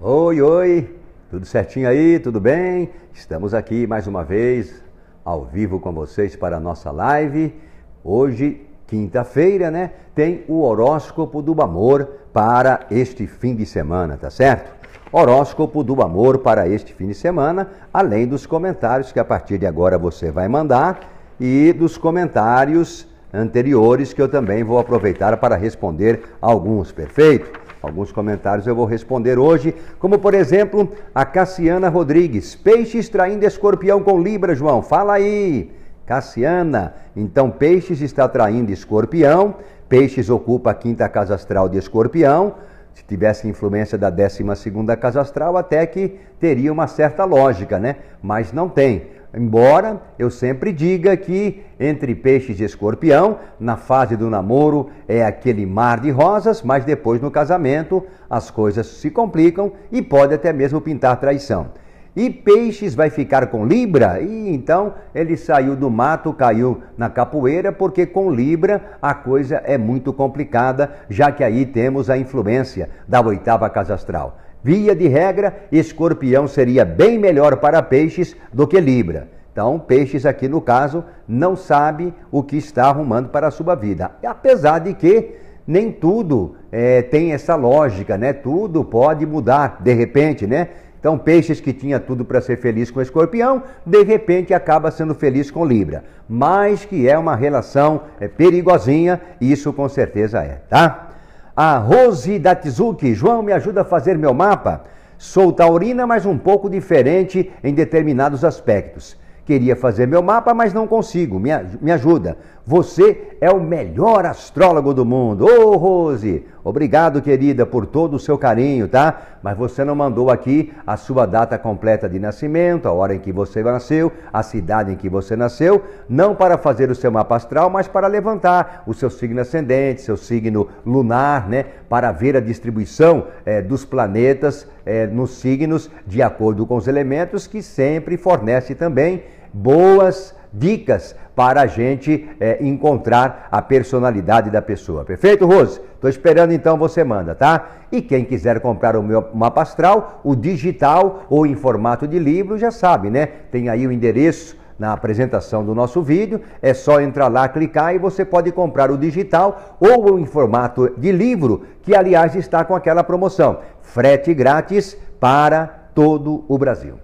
Oi, oi, tudo certinho aí? Tudo bem? Estamos aqui mais uma vez ao vivo com vocês para a nossa live. Hoje, quinta-feira, né? Tem o horóscopo do amor para este fim de semana, tá certo? Horóscopo do amor para este fim de semana, além dos comentários que a partir de agora você vai mandar e dos comentários anteriores que eu também vou aproveitar para responder alguns, perfeito? Alguns comentários eu vou responder hoje, como por exemplo a Cassiana Rodrigues. Peixes traindo escorpião com Libra, João. Fala aí! Cassiana, então Peixes está traindo escorpião, Peixes ocupa a quinta casa astral de escorpião. Se tivesse influência da décima segunda casa astral, até que teria uma certa lógica, né? Mas não tem. Embora eu sempre diga que entre peixes e escorpião, na fase do namoro é aquele mar de rosas, mas depois no casamento as coisas se complicam e pode até mesmo pintar traição. E peixes vai ficar com Libra, e então ele saiu do mato, caiu na capoeira, porque com Libra a coisa é muito complicada, já que aí temos a influência da oitava casa astral. Via de regra, escorpião seria bem melhor para peixes do que Libra. Então, peixes aqui no caso não sabe o que está arrumando para a sua vida. Apesar de que nem tudo é, tem essa lógica, né? Tudo pode mudar de repente, né? Então, peixes que tinha tudo para ser feliz com escorpião, de repente acaba sendo feliz com Libra. Mas que é uma relação é, perigosinha, isso com certeza é, tá? A Rose Datsuki, João, me ajuda a fazer meu mapa? Sou taurina, mas um pouco diferente em determinados aspectos. Queria fazer meu mapa, mas não consigo. Me, me ajuda. Você é o melhor astrólogo do mundo. Ô, Rose, obrigado, querida, por todo o seu carinho, tá? Mas você não mandou aqui a sua data completa de nascimento, a hora em que você nasceu, a cidade em que você nasceu, não para fazer o seu mapa astral, mas para levantar o seu signo ascendente, seu signo lunar, né? Para ver a distribuição é, dos planetas é, nos signos de acordo com os elementos que sempre fornece também boas dicas para a gente é, encontrar a personalidade da pessoa. Perfeito, Rose? Estou esperando então você manda, tá? E quem quiser comprar o meu mapa astral, o digital ou em formato de livro, já sabe, né? Tem aí o endereço na apresentação do nosso vídeo. É só entrar lá, clicar e você pode comprar o digital ou em formato de livro, que aliás está com aquela promoção: frete grátis para todo o Brasil.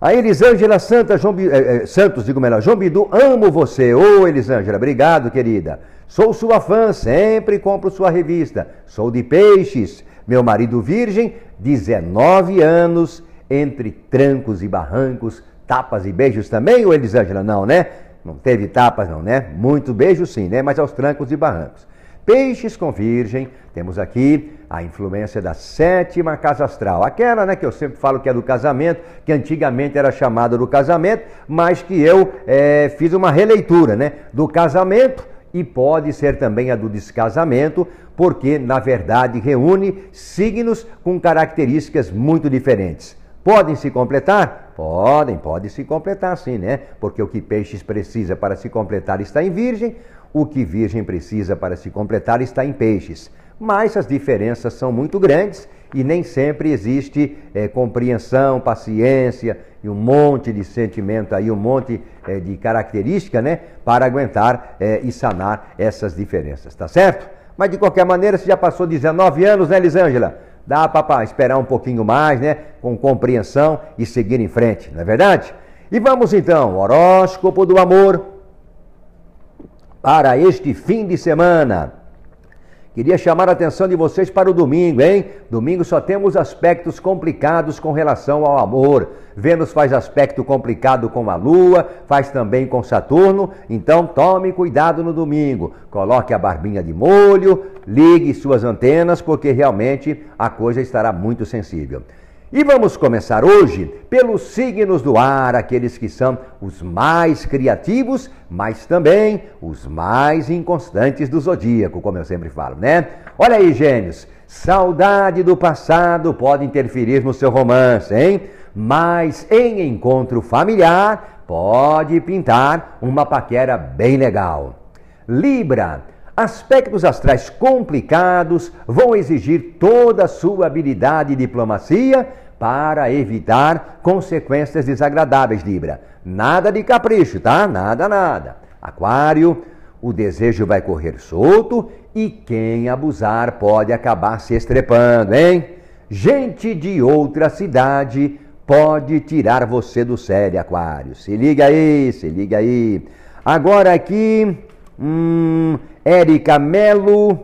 A Elisângela Santa, João, eh, eh, Santos, digo melhor, João Bidu, amo você. Ô oh, Elisângela, obrigado, querida. Sou sua fã, sempre compro sua revista. Sou de peixes. Meu marido virgem, 19 anos, entre trancos e barrancos, tapas e beijos também, ô Elisângela, não, né? Não teve tapas, não, né? Muito beijo sim, né? Mas aos trancos e barrancos. Peixes com virgem, temos aqui a influência da sétima casa astral, aquela né, que eu sempre falo que é do casamento, que antigamente era chamada do casamento, mas que eu é, fiz uma releitura né, do casamento e pode ser também a do descasamento, porque na verdade reúne signos com características muito diferentes. Podem se completar? Podem, podem se completar sim, né? Porque o que peixes precisa para se completar está em virgem, o que virgem precisa para se completar está em peixes mas as diferenças são muito grandes e nem sempre existe é, compreensão, paciência e um monte de sentimento aí, um monte é, de característica, né, para aguentar é, e sanar essas diferenças, tá certo? Mas de qualquer maneira, você já passou 19 anos, né, Lisângela? Dá para esperar um pouquinho mais, né, com compreensão e seguir em frente, não é verdade? E vamos então, horóscopo do amor para este fim de semana. Queria chamar a atenção de vocês para o domingo, hein? Domingo só temos aspectos complicados com relação ao amor. Vênus faz aspecto complicado com a Lua, faz também com Saturno, então tome cuidado no domingo. Coloque a barbinha de molho, ligue suas antenas, porque realmente a coisa estará muito sensível. E vamos começar hoje pelos signos do ar, aqueles que são os mais criativos, mas também os mais inconstantes do zodíaco, como eu sempre falo, né? Olha aí, gêmeos, saudade do passado pode interferir no seu romance, hein? Mas em encontro familiar pode pintar uma paquera bem legal. Libra, Aspectos astrais complicados vão exigir toda a sua habilidade e diplomacia para evitar consequências desagradáveis, Libra. Nada de capricho, tá? Nada, nada. Aquário, o desejo vai correr solto e quem abusar pode acabar se estrepando, hein? Gente de outra cidade pode tirar você do sério, Aquário. Se liga aí, se liga aí. Agora aqui, Hum, Érica Melo.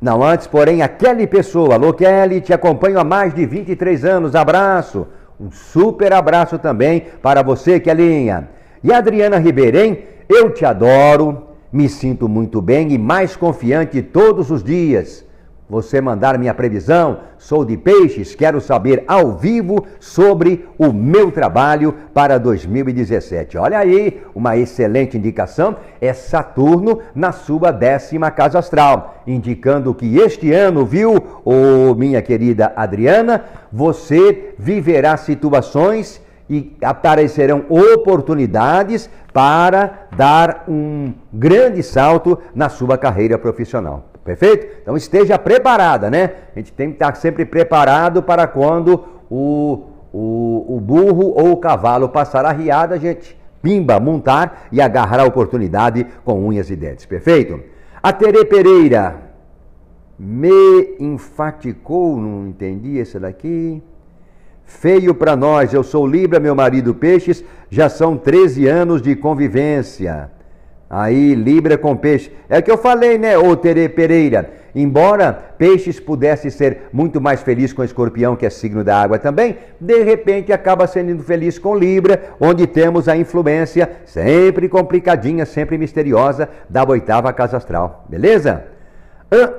Não, antes, porém, a Kelly Pessoa. Alô, Kelly, te acompanho há mais de 23 anos. Abraço. Um super abraço também para você, Kellinha. E Adriana Ribeirem, eu te adoro, me sinto muito bem e mais confiante todos os dias você mandar minha previsão. Sou de Peixes, quero saber ao vivo sobre o meu trabalho para 2017. Olha aí, uma excelente indicação é Saturno na sua décima casa astral, indicando que este ano, viu, ô oh, minha querida Adriana, você viverá situações e aparecerão oportunidades para dar um grande salto na sua carreira profissional. Perfeito? Então esteja preparada, né? A gente tem que estar sempre preparado para quando o, o, o burro ou o cavalo passar a riada, a gente pimba, montar e agarrar a oportunidade com unhas e dentes. Perfeito? A Tere Pereira me enfaticou, não entendi esse daqui. Feio para nós, eu sou Libra, meu marido Peixes, já são 13 anos de convivência. Aí, Libra com peixe. É o que eu falei, né, ô Tere Pereira? Embora peixes pudesse ser muito mais feliz com escorpião, que é signo da água também, de repente acaba sendo feliz com Libra, onde temos a influência sempre complicadinha, sempre misteriosa da oitava casa astral. Beleza?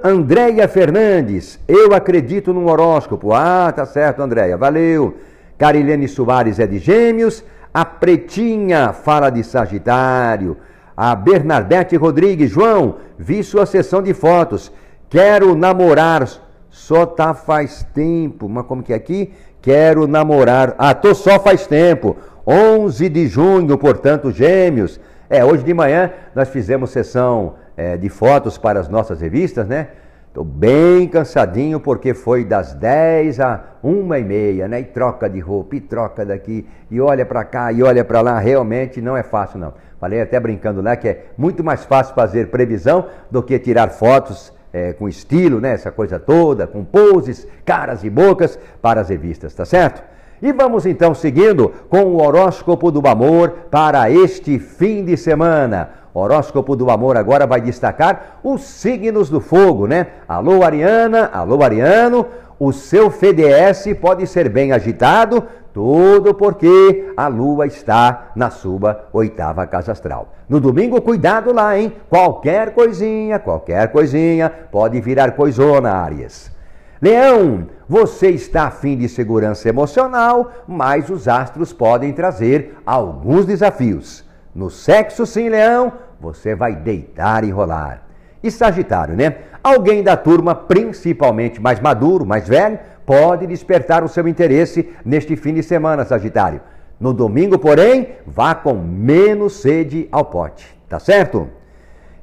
Andréia Fernandes, eu acredito num horóscopo. Ah, tá certo, Andréia, valeu. Carilene Soares é de Gêmeos. A Pretinha fala de Sagitário. A Bernadette Rodrigues, João, vi sua sessão de fotos. Quero namorar. Só tá faz tempo. Mas como que é aqui? Quero namorar. Ah, tô só faz tempo. 11 de junho, portanto, gêmeos. É, hoje de manhã nós fizemos sessão é, de fotos para as nossas revistas, né? Estou bem cansadinho porque foi das 10 a uma e meia, né? E troca de roupa, e troca daqui, e olha para cá, e olha para lá. Realmente não é fácil, não. Falei até brincando lá né, que é muito mais fácil fazer previsão do que tirar fotos é, com estilo, né? Essa coisa toda, com poses, caras e bocas para as revistas, tá certo? E vamos então seguindo com o horóscopo do amor para este fim de semana. Horóscopo do Amor agora vai destacar os signos do fogo, né? Alô, Ariana, alô, Ariano. O seu FDS pode ser bem agitado, tudo porque a lua está na sua oitava casa astral. No domingo, cuidado lá, hein? Qualquer coisinha, qualquer coisinha pode virar coisona, Arias. Leão, você está afim de segurança emocional, mas os astros podem trazer alguns desafios. No sexo, sim, leão, você vai deitar e rolar. E Sagitário, né? Alguém da turma, principalmente mais maduro, mais velho, pode despertar o seu interesse neste fim de semana, Sagitário. No domingo, porém, vá com menos sede ao pote, tá certo?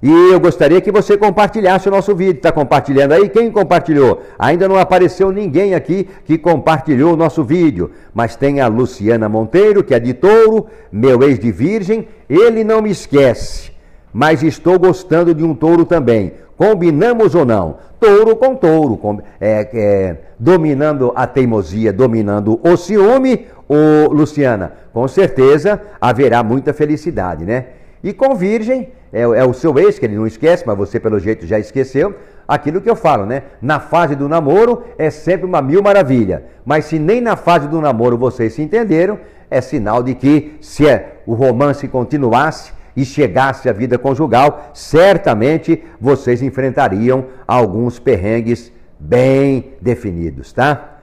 E eu gostaria que você compartilhasse o nosso vídeo. Está compartilhando aí? Quem compartilhou? Ainda não apareceu ninguém aqui que compartilhou o nosso vídeo. Mas tem a Luciana Monteiro, que é de touro, meu ex de virgem. Ele não me esquece, mas estou gostando de um touro também. Combinamos ou não? Touro com touro, é, é, dominando a teimosia, dominando o ciúme. Ô, Luciana, com certeza haverá muita felicidade, né? E com virgem é, é o seu ex, que ele não esquece, mas você pelo jeito já esqueceu. Aquilo que eu falo, né? Na fase do namoro é sempre uma mil maravilha. Mas se nem na fase do namoro vocês se entenderam, é sinal de que se é, o romance continuasse, e chegasse à vida conjugal, certamente vocês enfrentariam alguns perrengues bem definidos, tá?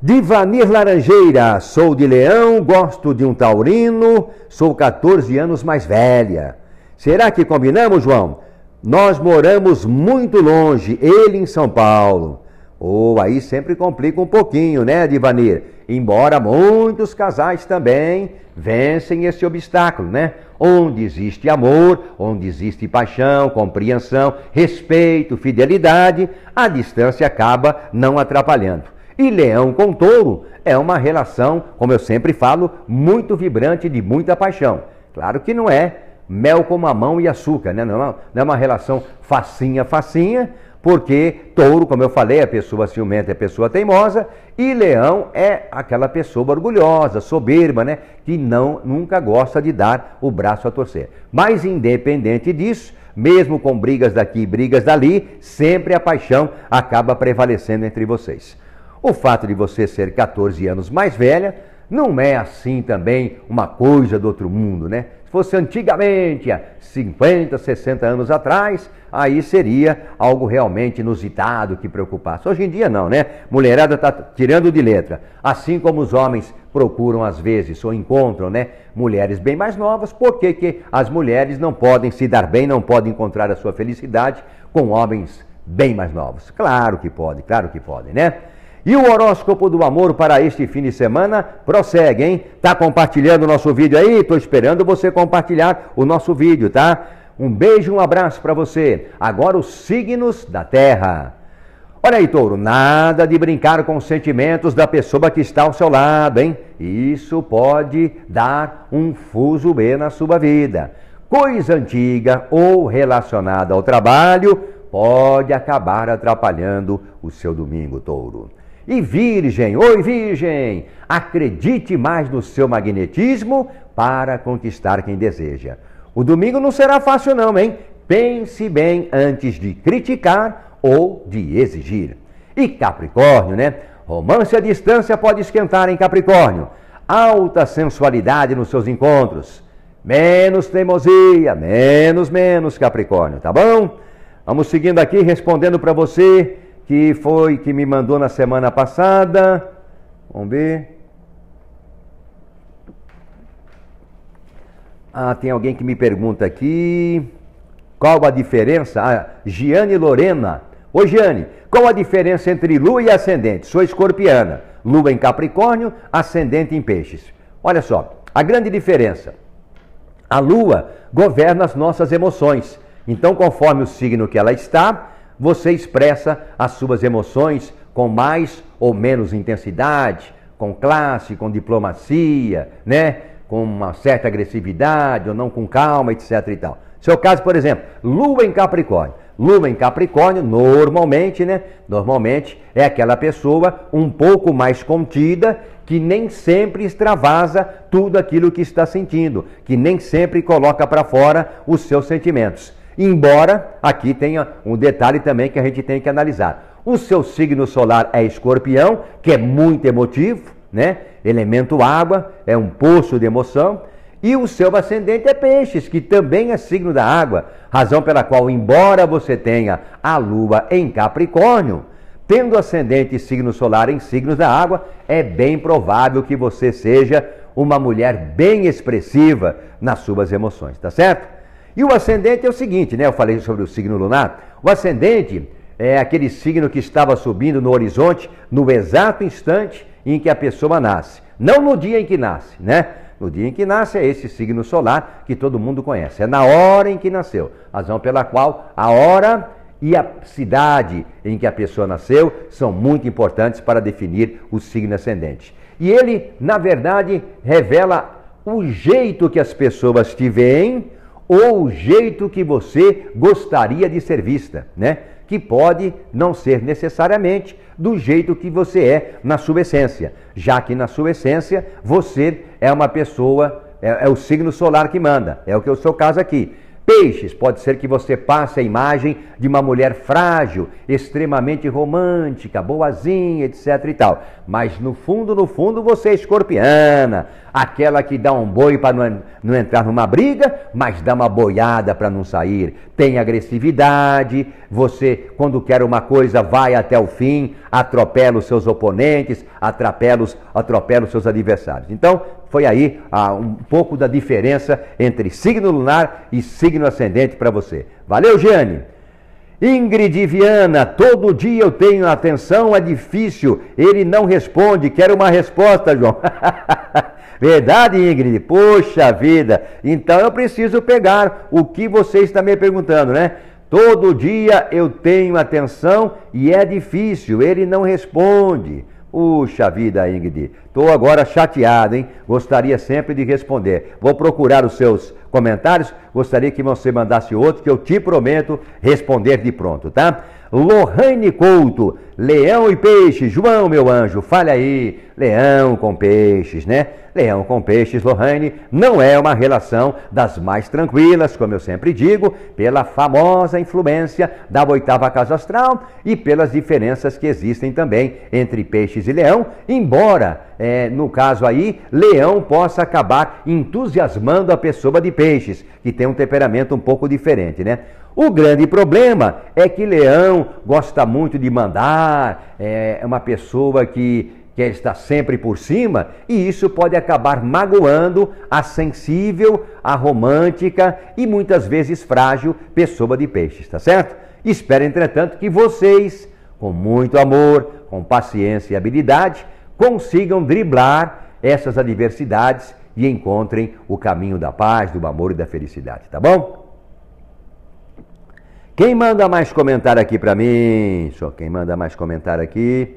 Divanir Laranjeira, sou de leão, gosto de um taurino, sou 14 anos mais velha. Será que combinamos, João? Nós moramos muito longe, ele em São Paulo. Ou oh, aí sempre complica um pouquinho, né, Divanir? Embora muitos casais também vencem esse obstáculo, né? Onde existe amor, onde existe paixão, compreensão, respeito, fidelidade, a distância acaba não atrapalhando. E leão com touro é uma relação, como eu sempre falo, muito vibrante de muita paixão. Claro que não é mel com mamão e açúcar, né? não, é uma, não é uma relação facinha, facinha, porque touro, como eu falei, é pessoa ciumenta, é pessoa teimosa, e leão é aquela pessoa orgulhosa, soberba, né? Que não nunca gosta de dar o braço a torcer. Mas independente disso, mesmo com brigas daqui e brigas dali, sempre a paixão acaba prevalecendo entre vocês. O fato de você ser 14 anos mais velha não é assim também uma coisa do outro mundo, né? Se fosse antigamente, 50, 60 anos atrás, aí seria algo realmente inusitado que preocupasse. Hoje em dia não, né? Mulherada está tirando de letra. Assim como os homens procuram às vezes ou encontram, né, mulheres bem mais novas, por que as mulheres não podem se dar bem, não podem encontrar a sua felicidade com homens bem mais novos. Claro que pode, claro que podem, né? E o horóscopo do amor para este fim de semana prossegue, hein? Tá compartilhando o nosso vídeo aí? Tô esperando você compartilhar o nosso vídeo, tá? Um beijo, um abraço para você. Agora os signos da Terra. Olha aí, touro, nada de brincar com os sentimentos da pessoa que está ao seu lado, hein? Isso pode dar um fuso B na sua vida. Coisa antiga ou relacionada ao trabalho pode acabar atrapalhando o seu domingo, touro. E Virgem, oi Virgem, acredite mais no seu magnetismo para conquistar quem deseja. O domingo não será fácil, não, hein? Pense bem antes de criticar ou de exigir. E Capricórnio, né? Romance à distância pode esquentar em Capricórnio. Alta sensualidade nos seus encontros. Menos teimosia, menos, menos Capricórnio, tá bom? Vamos seguindo aqui, respondendo para você que foi que me mandou na semana passada. Vamos ver. Ah, tem alguém que me pergunta aqui. Qual a diferença? Ah, Giane Lorena. Ô Giane, qual a diferença entre lua e ascendente? Sou escorpiana. Lua em Capricórnio, ascendente em Peixes. Olha só, a grande diferença. A lua governa as nossas emoções. Então, conforme o signo que ela está, você expressa as suas emoções com mais ou menos intensidade, com classe, com diplomacia, né? Com uma certa agressividade ou não com calma, etc e tal. Seu caso, por exemplo, Lua em Capricórnio. Lua em Capricórnio, normalmente, né? Normalmente é aquela pessoa um pouco mais contida, que nem sempre extravasa tudo aquilo que está sentindo, que nem sempre coloca para fora os seus sentimentos. Embora aqui tenha um detalhe também que a gente tem que analisar. O seu signo solar é escorpião, que é muito emotivo, né? Elemento água, é um poço de emoção. E o seu ascendente é peixes, que também é signo da água, razão pela qual, embora você tenha a lua em Capricórnio, tendo ascendente e signo solar em signos da água, é bem provável que você seja uma mulher bem expressiva nas suas emoções, tá certo? E o ascendente é o seguinte, né? Eu falei sobre o signo lunar. O ascendente é aquele signo que estava subindo no horizonte no exato instante em que a pessoa nasce. Não no dia em que nasce, né? No dia em que nasce é esse signo solar que todo mundo conhece. É na hora em que nasceu. Razão pela qual a hora e a cidade em que a pessoa nasceu são muito importantes para definir o signo ascendente. E ele, na verdade, revela o jeito que as pessoas te veem, ou o jeito que você gostaria de ser vista, né? Que pode não ser necessariamente do jeito que você é na sua essência, já que na sua essência você é uma pessoa, é, é o signo solar que manda, é o que é o seu caso aqui. Peixes, pode ser que você passe a imagem de uma mulher frágil, extremamente romântica, boazinha, etc e tal. Mas no fundo, no fundo, você é escorpiana, aquela que dá um boi para não, não, entrar numa briga, mas dá uma boiada para não sair. Tem agressividade, você, quando quer uma coisa, vai até o fim, atropela os seus oponentes, atropela os, atropela os seus adversários. Então, foi aí ah, um pouco da diferença entre signo lunar e signo ascendente para você. Valeu, Giane! Ingrid Viana, todo dia eu tenho atenção, é difícil, ele não responde, quero uma resposta, João. Verdade, Ingrid? Poxa vida! Então eu preciso pegar o que você está me perguntando, né? Todo dia eu tenho atenção e é difícil, ele não responde. Puxa vida, Ingrid. Tô agora chateado, hein? Gostaria sempre de responder. Vou procurar os seus comentários. Gostaria que você mandasse outro que eu te prometo responder de pronto, tá? Lohane Couto. Leão e peixes, João, meu anjo, fale aí. Leão com peixes, né? Leão com peixes, Lohane, não é uma relação das mais tranquilas, como eu sempre digo, pela famosa influência da oitava casa astral e pelas diferenças que existem também entre peixes e leão, embora, é, no caso aí, leão possa acabar entusiasmando a pessoa de peixes, que tem um temperamento um pouco diferente, né? O grande problema é que leão gosta muito de mandar é, é uma pessoa que quer estar sempre por cima, e isso pode acabar magoando a sensível, a romântica e muitas vezes frágil pessoa de peixes, tá certo? Espero, entretanto, que vocês, com muito amor, com paciência e habilidade, consigam driblar essas adversidades e encontrem o caminho da paz, do amor e da felicidade, tá bom? Quem manda mais comentário aqui para mim? Só quem manda mais comentário aqui.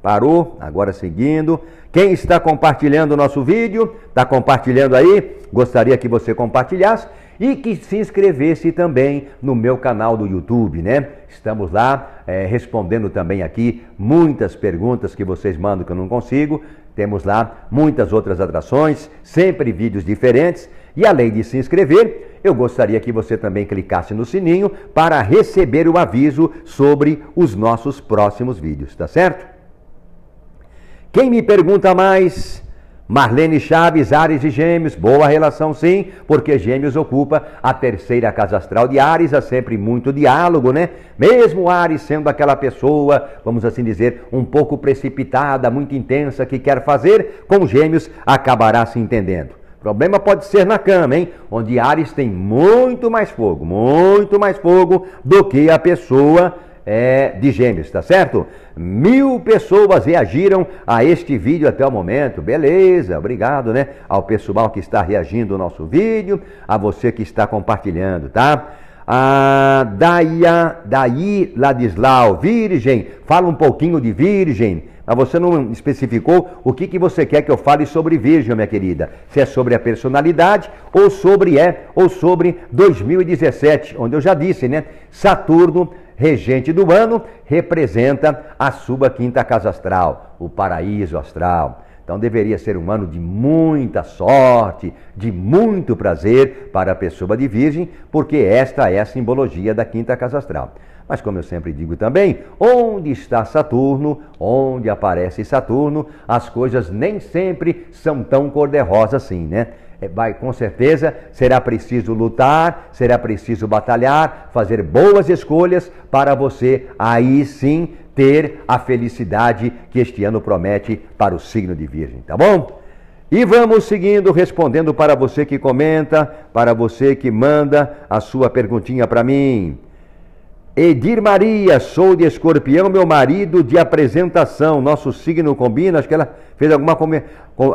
Parou, agora seguindo. Quem está compartilhando o nosso vídeo, está compartilhando aí? Gostaria que você compartilhasse e que se inscrevesse também no meu canal do YouTube, né? Estamos lá é, respondendo também aqui muitas perguntas que vocês mandam que eu não consigo. Temos lá muitas outras atrações, sempre vídeos diferentes. E além de se inscrever, eu gostaria que você também clicasse no sininho para receber o aviso sobre os nossos próximos vídeos, tá certo? Quem me pergunta mais? Marlene Chaves, Ares e Gêmeos, boa relação sim, porque Gêmeos ocupa a terceira casa astral de Ares, há sempre muito diálogo, né? Mesmo Ares sendo aquela pessoa, vamos assim dizer, um pouco precipitada, muito intensa que quer fazer, com Gêmeos acabará se entendendo. Problema pode ser na cama, hein? Onde Ares tem muito mais fogo, muito mais fogo do que a pessoa é, de gêmeos, tá certo? Mil pessoas reagiram a este vídeo até o momento. Beleza, obrigado, né? Ao pessoal que está reagindo ao nosso vídeo, a você que está compartilhando, tá? A Daia, Daí Ladislau, Virgem, fala um pouquinho de Virgem, mas você não especificou o que, que você quer que eu fale sobre Virgem, minha querida. Se é sobre a personalidade ou sobre é ou sobre 2017, onde eu já disse, né? Saturno, regente do ano, representa a sua quinta casa astral, o paraíso astral. Então deveria ser um ano de muita sorte, de muito prazer para a pessoa de Virgem, porque esta é a simbologia da quinta casa astral. Mas como eu sempre digo também, onde está Saturno, onde aparece Saturno, as coisas nem sempre são tão cor-de-rosa assim, né? É, vai, com certeza será preciso lutar, será preciso batalhar, fazer boas escolhas para você aí sim ter a felicidade que este ano promete para o signo de Virgem, tá bom? E vamos seguindo respondendo para você que comenta, para você que manda a sua perguntinha para mim. Edir Maria, sou de escorpião, meu marido de apresentação. Nosso signo combina, acho que ela fez alguma,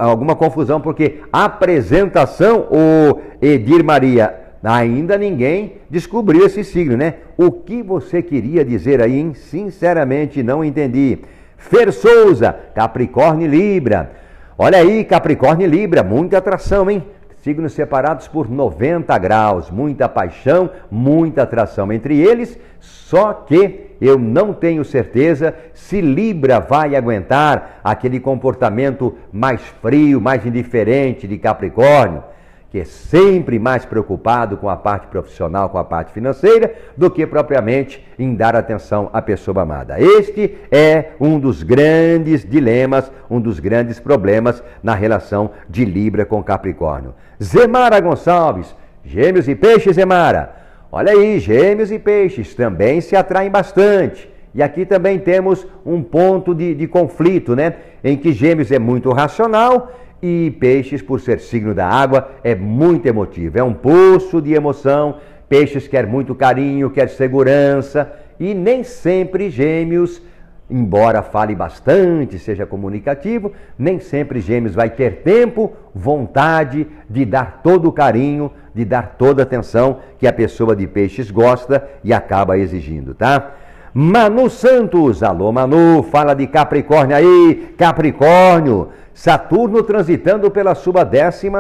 alguma confusão, porque apresentação, o Edir Maria, Ainda ninguém descobriu esse signo, né? O que você queria dizer aí, hein? Sinceramente, não entendi. Fer Souza, Capricórnio e Libra. Olha aí, Capricórnio e Libra, muita atração, hein? Signos separados por 90 graus, muita paixão, muita atração entre eles, só que eu não tenho certeza se Libra vai aguentar aquele comportamento mais frio, mais indiferente de Capricórnio que é sempre mais preocupado com a parte profissional, com a parte financeira, do que propriamente em dar atenção à pessoa amada. Este é um dos grandes dilemas, um dos grandes problemas na relação de Libra com Capricórnio. Zemara Gonçalves, Gêmeos e Peixes, Zemara. Olha aí, Gêmeos e Peixes também se atraem bastante. E aqui também temos um ponto de, de conflito, né? Em que Gêmeos é muito racional e peixes, por ser signo da água, é muito emotivo, é um poço de emoção. Peixes quer muito carinho, quer segurança e nem sempre gêmeos, embora fale bastante, seja comunicativo, nem sempre gêmeos vai ter tempo, vontade de dar todo o carinho, de dar toda a atenção que a pessoa de peixes gosta e acaba exigindo, tá? Manu Santos, alô Manu, fala de Capricórnio aí, Capricórnio. Saturno transitando pela sua 12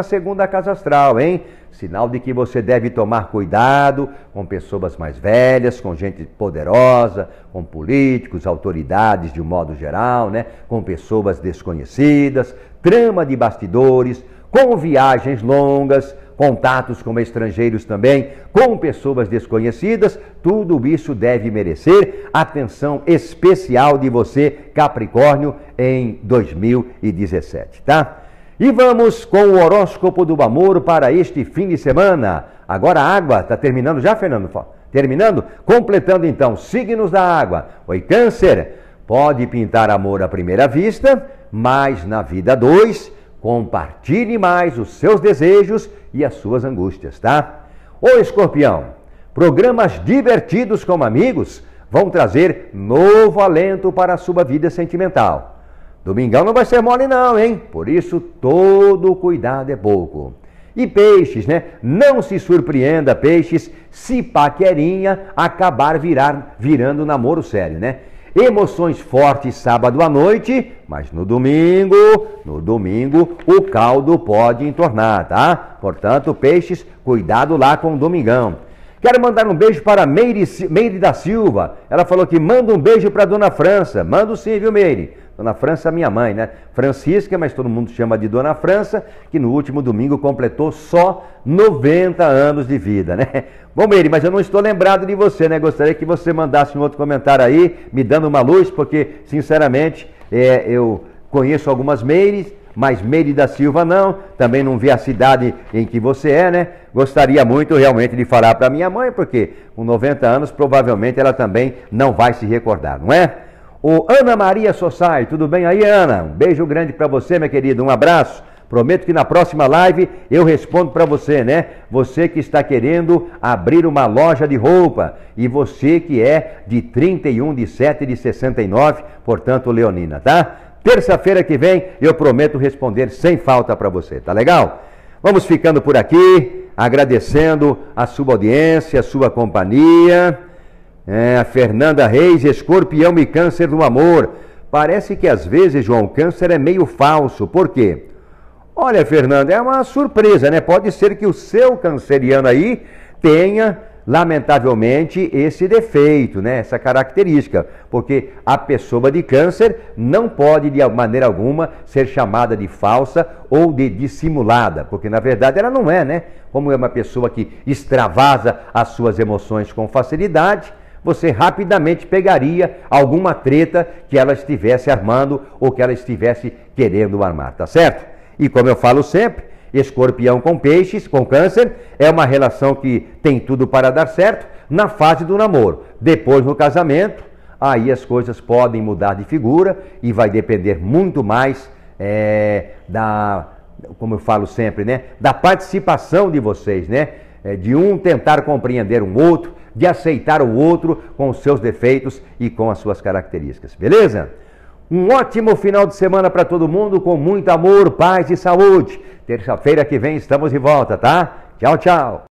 casa astral, hein? Sinal de que você deve tomar cuidado com pessoas mais velhas, com gente poderosa, com políticos, autoridades de um modo geral, né? Com pessoas desconhecidas, trama de bastidores, com viagens longas, contatos com estrangeiros também, com pessoas desconhecidas, tudo isso deve merecer atenção especial de você, Capricórnio, em 2017, tá? E vamos com o horóscopo do amor para este fim de semana. Agora a água, está terminando já, Fernando? Terminando? Completando então, signos da água. Oi, Câncer, pode pintar amor à primeira vista, mas na vida dois Compartilhe mais os seus desejos e as suas angústias, tá? Ô escorpião, programas divertidos com amigos vão trazer novo alento para a sua vida sentimental. Domingão não vai ser mole, não, hein? Por isso, todo cuidado é pouco. E peixes, né? Não se surpreenda, peixes, se paquerinha acabar virar, virando namoro sério, né? Emoções fortes sábado à noite, mas no domingo, no domingo, o caldo pode entornar, tá? Portanto, peixes, cuidado lá com o domingão. Quero mandar um beijo para Meire, Meire da Silva. Ela falou que manda um beijo para Dona França. Mando sim, viu, Meire? Dona França é minha mãe, né? Francisca, mas todo mundo chama de Dona França, que no último domingo completou só 90 anos de vida, né? Bom, Meire, mas eu não estou lembrado de você, né? Gostaria que você mandasse um outro comentário aí, me dando uma luz, porque, sinceramente, é, eu conheço algumas Meires, mas Meire Silva não, também não vi a cidade em que você é, né? Gostaria muito realmente de falar para minha mãe, porque com 90 anos provavelmente ela também não vai se recordar, não é? O Ana Maria Sossai, tudo bem aí, Ana? Um beijo grande para você, minha querida, um abraço. Prometo que na próxima live eu respondo para você, né? Você que está querendo abrir uma loja de roupa e você que é de 31 de 7 de 69, portanto, Leonina, tá? Terça-feira que vem eu prometo responder sem falta para você, tá legal? Vamos ficando por aqui, agradecendo a sua audiência, a sua companhia. É, a Fernanda Reis, escorpião e câncer do amor. Parece que às vezes, João, câncer é meio falso. Por quê? Olha, Fernanda, é uma surpresa, né? Pode ser que o seu canceriano aí tenha lamentavelmente, esse defeito, né, essa característica, porque a pessoa de câncer não pode, de maneira alguma, ser chamada de falsa ou de dissimulada, porque na verdade ela não é, né? Como é uma pessoa que extravasa as suas emoções com facilidade, você rapidamente pegaria alguma treta que ela estivesse armando ou que ela estivesse querendo armar, tá certo? E como eu falo sempre, Escorpião com peixes, com câncer, é uma relação que tem tudo para dar certo na fase do namoro. Depois no casamento, aí as coisas podem mudar de figura e vai depender muito mais é, da, como eu falo sempre, né, da participação de vocês, né, é, de um tentar compreender um outro, de aceitar o outro com os seus defeitos e com as suas características, beleza? Um ótimo final de semana para todo mundo, com muito amor, paz e saúde. Terça-feira que vem estamos de volta, tá? Tchau, tchau.